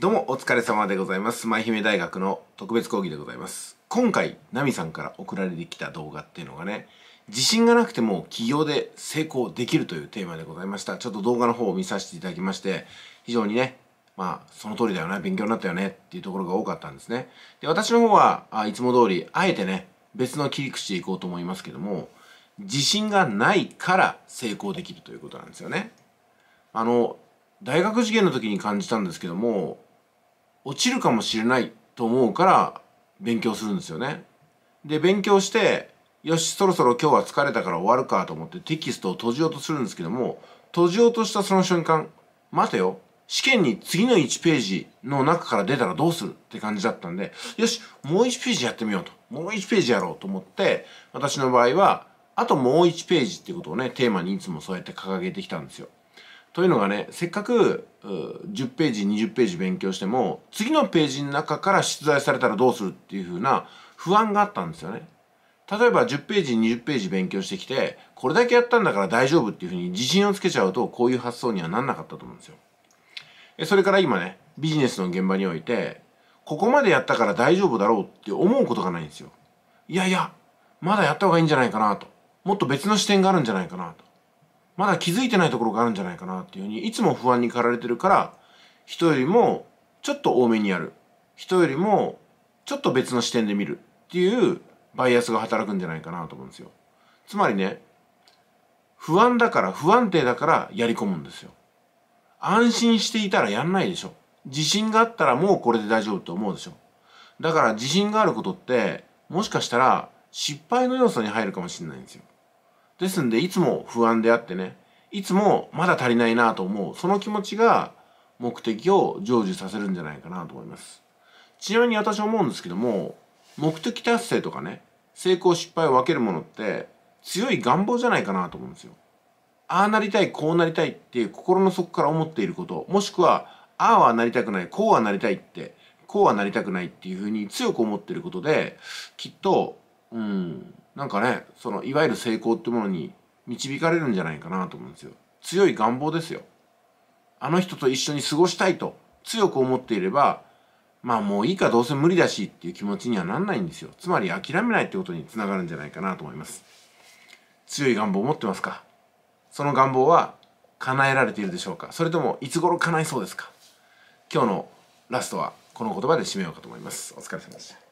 どうもお疲れ様でございます。舞姫大学の特別講義でございます。今回、ナミさんから送られてきた動画っていうのがね、自信がなくても起業で成功できるというテーマでございました。ちょっと動画の方を見させていただきまして、非常にね、まあ、その通りだよね、勉強になったよねっていうところが多かったんですね。で、私の方は、あいつも通り、あえてね、別の切り口でいこうと思いますけども、自信がないから成功できるということなんですよね。あの、大学受験の時に感じたんですけども、落ちるかもしれないと思うから勉強するんですよね。で勉強してよしそろそろ今日は疲れたから終わるかと思ってテキストを閉じようとするんですけども閉じようとしたその瞬間待てよ試験に次の1ページの中から出たらどうするって感じだったんでよしもう1ページやってみようともう1ページやろうと思って私の場合はあともう1ページっていうことをねテーマにいつもそうやって掲げてきたんですよ。というのがね、せっかく10ページ、20ページ勉強しても、次のページの中から出題されたらどうするっていうふうな不安があったんですよね。例えば10ページ、20ページ勉強してきて、これだけやったんだから大丈夫っていうふうに自信をつけちゃうと、こういう発想にはなんなかったと思うんですよ。それから今ね、ビジネスの現場において、ここまでやったから大丈夫だろうって思うことがないんですよ。いやいや、まだやった方がいいんじゃないかなと。もっと別の視点があるんじゃないかなと。まだ気づいてないところがあるんじゃないかなっていうふうにいつも不安に駆られてるから人よりもちょっと多めにやる人よりもちょっと別の視点で見るっていうバイアスが働くんじゃないかなと思うんですよつまりね不安だから不安定だからやり込むんですよ安心していたらやんないでしょ自信があったらもうこれで大丈夫と思うでしょだから自信があることってもしかしたら失敗の要素に入るかもしれないんですよですんで、いつも不安であってね、いつもまだ足りないなと思う、その気持ちが目的を成就させるんじゃないかなと思います。ちなみに私は思うんですけども、目的達成とかね、成功失敗を分けるものって、強い願望じゃないかなと思うんですよ。ああなりたい、こうなりたいっていう心の底から思っていること、もしくは、ああはなりたくない、こうはなりたいって、こうはなりたくないっていうふうに強く思っていることで、きっとうん、なんかねそのいわゆる成功ってものに導かれるんじゃないかなと思うんですよ強い願望ですよあの人と一緒に過ごしたいと強く思っていればまあもういいかどうせ無理だしっていう気持ちにはなんないんですよつまり諦めないってことにつながるんじゃないかなと思います強い願望を持ってますかその願望は叶えられているでしょうかそれともいつ頃叶いそうですか今日のラストはこの言葉で締めようかと思いますお疲れ様でした